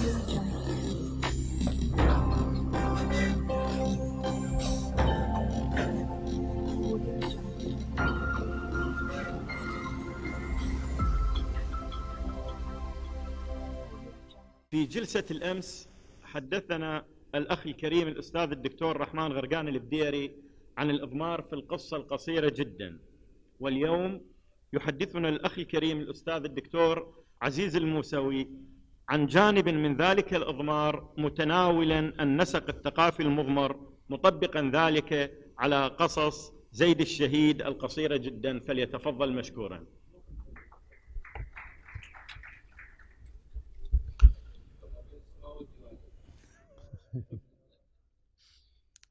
في جلسة الأمس حدثنا الأخ الكريم الأستاذ الدكتور رحمن غرقان البديري عن الإضمار في القصة القصيرة جدا واليوم يحدثنا الأخ الكريم الأستاذ الدكتور عزيز الموسوي عن جانب من ذلك الإضمار متناولا النسق الثقافي المضمر مطبقا ذلك على قصص زيد الشهيد القصيرة جدا فليتفضل مشكورا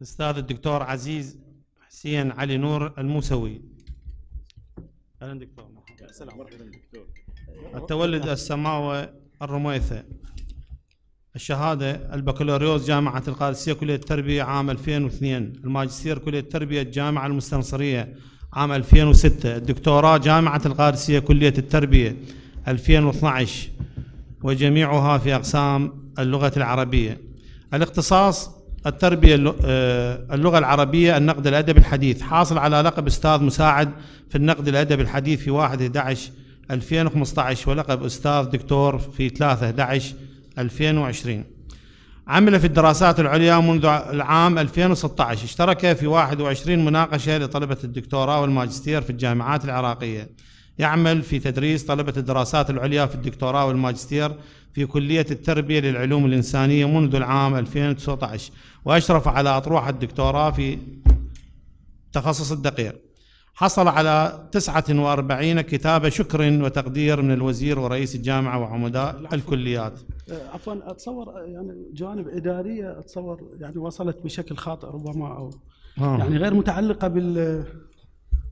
استاذ الدكتور عزيز حسين علي نور الموسوي أهلا دكتور السلام مرحبا دكتور التولد السماوي الرميثة الشهادة البكالوريوس جامعة القادسية كلية التربية عام 2002 الماجستير كلية التربية الجامعة المستنصرية عام 2006 الدكتوراه جامعة القادسية كلية التربية 2012 وجميعها في أقسام اللغة العربية الاختصاص التربية آه، اللغة العربية النقد الأدبي الحديث حاصل على لقب أستاذ مساعد في النقد الأدبي الحديث في 1 11 2015 ولقب أستاذ دكتور في 3 11 2020 عمل في الدراسات العليا منذ العام 2016 اشترك في 21 مناقشة لطلبة الدكتوراه والماجستير في الجامعات العراقية يعمل في تدريس طلبة الدراسات العليا في الدكتوراه والماجستير في كلية التربية للعلوم الإنسانية منذ العام 2019 وأشرف على أطروحة الدكتوراه في تخصص الدقيق حصل على 49 كتاب شكر وتقدير من الوزير ورئيس الجامعة وعمداء الكليات أه، عفوا أتصور يعني جوانب إدارية أتصور يعني وصلت بشكل خاطئ ربما أو آه. يعني غير متعلقة بال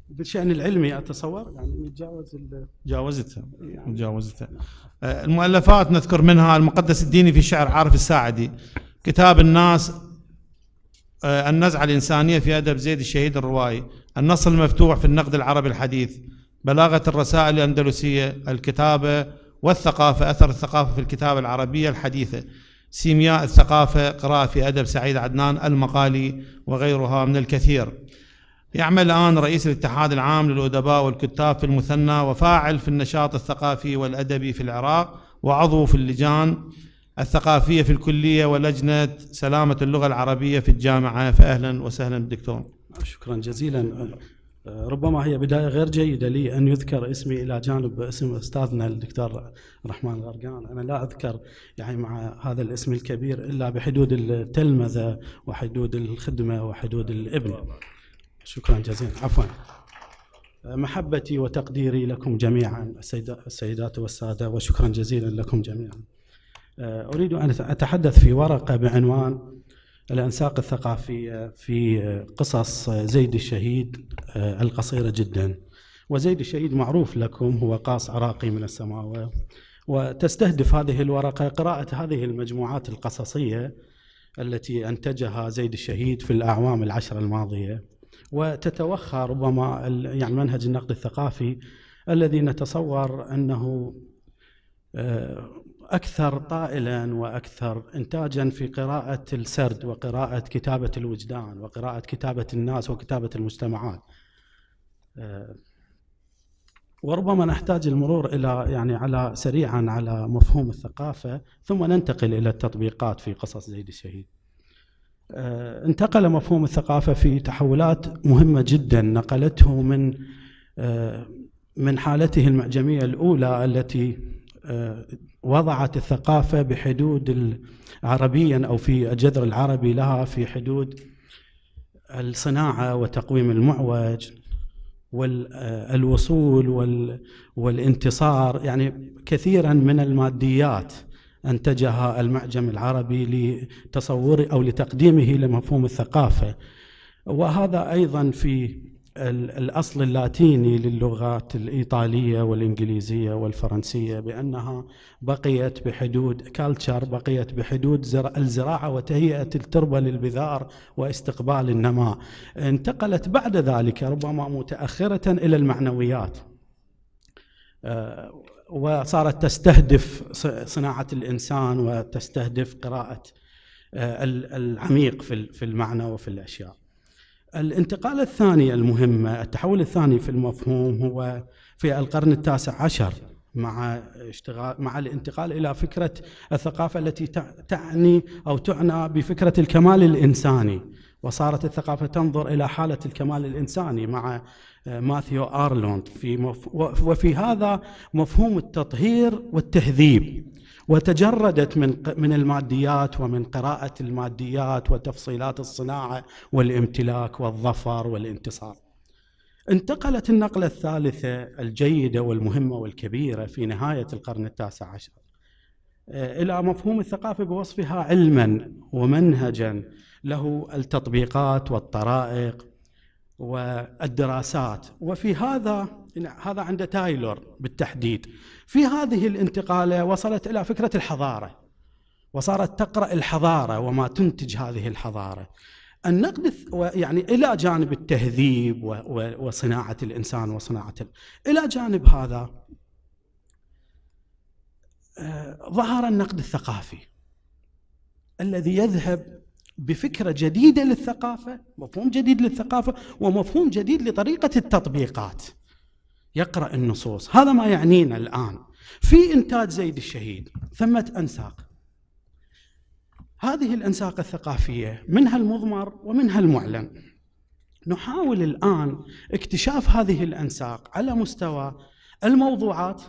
بالشأن العلمي أتصور يعني نتجاوز ال... جاوزتها يعني جاوزتها أه، المؤلفات نذكر منها المقدس الديني في الشعر عارف الساعدي كتاب الناس آه، النزعة الإنسانية في أدب زيد الشهيد الروائي النص المفتوح في النقد العربي الحديث بلاغة الرسائل الأندلسية الكتابة والثقافة أثر الثقافة في الكتابة العربية الحديثة سيمياء الثقافة قراءة في أدب سعيد عدنان المقالي وغيرها من الكثير يعمل الآن رئيس الاتحاد العام للأدباء والكتاب في المثنى وفاعل في النشاط الثقافي والأدبي في العراق وعضو في اللجان الثقافيه في الكليه ولجنه سلامه اللغه العربيه في الجامعه فاهلا وسهلا دكتور شكرا جزيلا ربما هي بدايه غير جيده لي ان يذكر اسمي الى جانب اسم استاذنا الدكتور الرحمن غرقان، انا لا اذكر يعني مع هذا الاسم الكبير الا بحدود التلمذه وحدود الخدمه وحدود الابن. شكرا جزيلا عفوا. محبتي وتقديري لكم جميعا السيدات والساده وشكرا جزيلا لكم جميعا. آه، أريد أن أتحدث في ورقة بعنوان الأنساق الثقافية في آه، قصص آه، زيد الشهيد القصيرة جدا وزيد الشهيد معروف لكم هو قاص عراقي من السماوة وتستهدف هذه الورقة قراءة هذه المجموعات القصصية التي أنتجها زيد الشهيد في الأعوام العشر الماضية وتتوخى ربما يعني منهج النقد الثقافي الذي نتصور أنه أكثر طائلا وأكثر إنتاجا في قراءة السرد وقراءة كتابة الوجدان وقراءة كتابة الناس وكتابة المجتمعات آه، وربما نحتاج المرور إلى يعني على سريعا على مفهوم الثقافة ثم ننتقل إلى التطبيقات في قصص زيد الشهيد آه، انتقل مفهوم الثقافة في تحولات مهمة جدا نقلته من آه، من حالته المعجمية الأولى التي آه، وضعت الثقافة بحدود عربيا أو في الجذر العربي لها في حدود الصناعة وتقويم المعوج والوصول آه، والانتصار يعني كثيرا من الماديات أنتجها المعجم العربي لتصور أو لتقديمه لمفهوم الثقافة وهذا أيضا في الأصل اللاتيني للغات الإيطالية والإنجليزية والفرنسية بأنها بقيت بحدود كالتشر بقيت بحدود الزراعة وتهيئة التربة للبذار واستقبال النماء انتقلت بعد ذلك ربما متأخرة إلى المعنويات آه، وصارت تستهدف صناعة الإنسان وتستهدف قراءة آه، العميق في المعنى وفي الأشياء الانتقال الثاني المهمة التحول الثاني في المفهوم هو في القرن التاسع عشر مع اشتغال مع الانتقال الى فكره الثقافه التي تعني او تعنى بفكره الكمال الانساني وصارت الثقافه تنظر الى حاله الكمال الانساني مع آه، ماثيو ارلوند في مف... وفي هذا مفهوم التطهير والتهذيب وتجردت من من الماديات ومن قراءة الماديات وتفصيلات الصناعة والامتلاك والظفر والانتصار. انتقلت النقلة الثالثة الجيدة والمهمة والكبيرة في نهاية القرن التاسع عشر آه، إلى مفهوم الثقافة بوصفها علما ومنهجا له التطبيقات والطرائق والدراسات وفي هذا هذا عند تايلور بالتحديد في هذه الانتقالة وصلت إلى فكرة الحضارة وصارت تقرأ الحضارة وما تنتج هذه الحضارة النقد يعني إلى جانب التهذيب وصناعة الإنسان وصناعة إلى جانب هذا آه، ظهر النقد الثقافي الذي يذهب بفكره جديده للثقافه، مفهوم جديد للثقافه ومفهوم جديد لطريقه التطبيقات. يقرا النصوص، هذا ما يعنينا الان. في انتاج زيد الشهيد، ثمه انساق. هذه الانساق الثقافيه منها المضمر ومنها المعلن. نحاول الان اكتشاف هذه الانساق على مستوى الموضوعات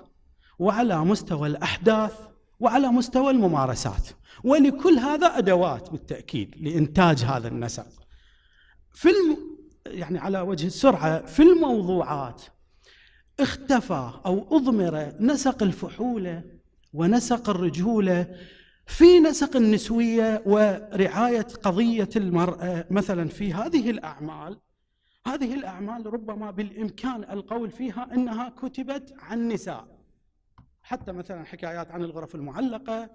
وعلى مستوى الاحداث وعلى مستوى الممارسات ولكل هذا ادوات بالتاكيد لانتاج هذا النسق في الم... يعني على وجه السرعه في الموضوعات اختفى او اضمر نسق الفحوله ونسق الرجوله في نسق النسويه ورعايه قضيه المراه مثلا في هذه الاعمال هذه الاعمال ربما بالامكان القول فيها انها كتبت عن نساء حتى مثلا حكايات عن الغرف المعلقه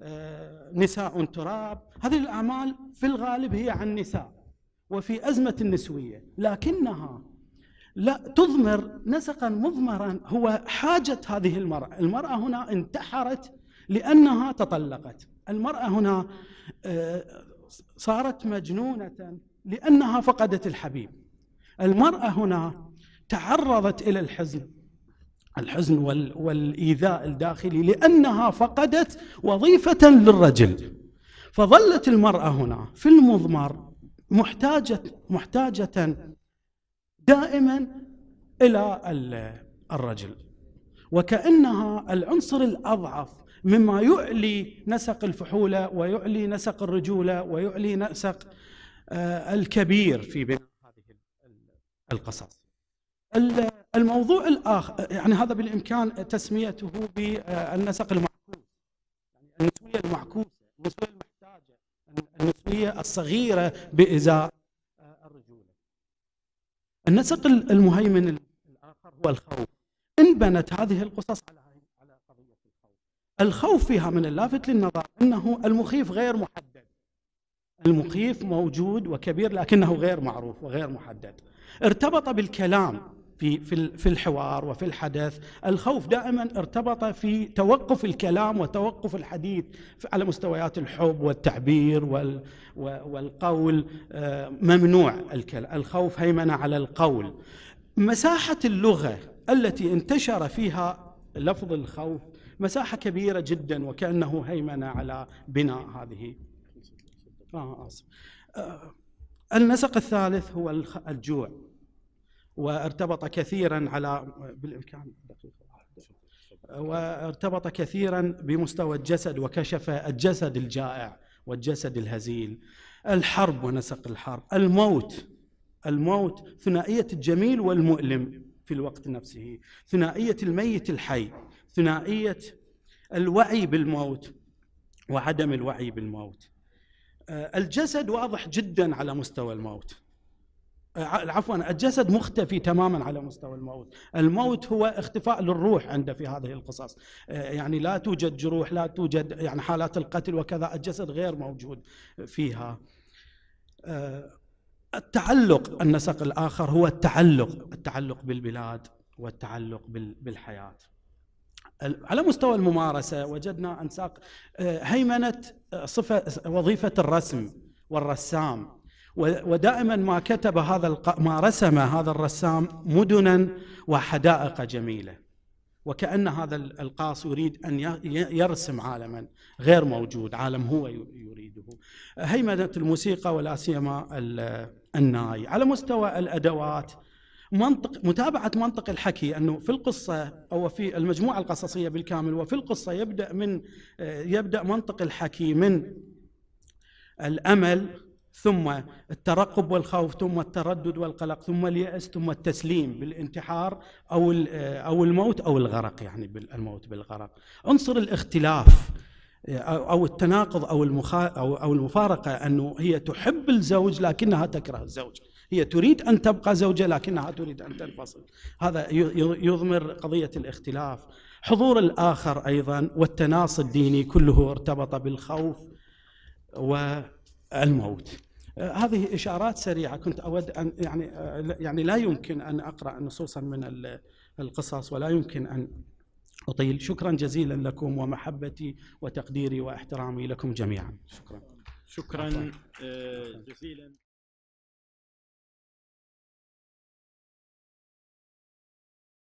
آه، نساء تراب هذه الاعمال في الغالب هي عن نساء وفي ازمه النسويه لكنها لا تضمر نسقا مضمرا هو حاجه هذه المراه، المراه هنا انتحرت لانها تطلقت، المراه هنا آه، صارت مجنونه لانها فقدت الحبيب. المراه هنا تعرضت الى الحزن الحزن والإيذاء الداخلي لأنها فقدت وظيفة للرجل فظلت المرأة هنا في المضمر محتاجة محتاجة دائما إلى الرجل وكأنها العنصر الأضعف مما يعلي نسق الفحولة ويعلي نسق الرجولة ويعلي نسق آه، الكبير في بناء هذه القصص الموضوع الاخر يعني هذا بالامكان تسميته بالنسق المعكوس يعني النسويه المعكوسه النسويه المحتاجه النسويه الصغيره بازاء الرجوله النسق المهيمن الاخر هو الخوف انبنت هذه القصص على على قضيه الخوف الخوف فيها من اللافت للنظر انه المخيف غير محدد المخيف موجود وكبير لكنه غير معروف وغير محدد ارتبط بالكلام في في في الحوار وفي الحدث الخوف دائما ارتبط في توقف الكلام وتوقف الحديث على مستويات الحب والتعبير والقول آه، ممنوع الكلام الخوف هيمنه على القول مساحه اللغه التي انتشر فيها لفظ الخوف مساحه كبيره جدا وكانه هيمنه على بناء هذه آه آسف. آه، النسق الثالث هو الجوع وارتبط كثيرا على بالامكان دقيقه وارتبط كثيرا بمستوى الجسد وكشف الجسد الجائع والجسد الهزيل الحرب ونسق الحرب الموت الموت ثنائيه الجميل والمؤلم في الوقت نفسه ثنائيه الميت الحي ثنائيه الوعي بالموت وعدم الوعي بالموت آه، الجسد واضح جدا على مستوى الموت آه، عفوا الجسد مختفي تماما على مستوى الموت الموت هو اختفاء للروح عنده في هذه القصص آه، يعني لا توجد جروح لا توجد يعني حالات القتل وكذا الجسد غير موجود فيها آه، التعلق النسق الآخر هو التعلق التعلق بالبلاد والتعلق بالحياة على مستوى الممارسة وجدنا أنساق هيمنة صفة وظيفة الرسم والرسام ودائما ما كتب هذا الق... ما رسم هذا الرسام مدنا وحدائق جميله وكان هذا القاص يريد ان يرسم عالما غير موجود عالم هو يريده هيمنه الموسيقى ولا سيما الناي على مستوى الادوات منطق متابعه منطق الحكي انه في القصه او في المجموعه القصصيه بالكامل وفي القصه يبدا من يبدا منطق الحكي من الامل ثم الترقب والخوف ثم التردد والقلق ثم اليأس ثم التسليم بالانتحار أو آه، أو الموت أو الغرق يعني الموت بالغرق عنصر الاختلاف آه، أو التناقض أو المخا أو أو المفارقة أنه هي تحب الزوج لكنها تكره الزوج هي تريد أن تبقى زوجة لكنها تريد أن تنفصل هذا يضمر قضية الاختلاف حضور الآخر أيضا والتناص الديني كله ارتبط بالخوف و الموت آه، هذه اشارات سريعه كنت اود ان يعني آه، يعني لا يمكن ان اقرا نصوصا من القصص ولا يمكن ان اطيل شكرا جزيلا لكم ومحبتي وتقديري واحترامي لكم جميعا شكرا شكرا آه، جزيلا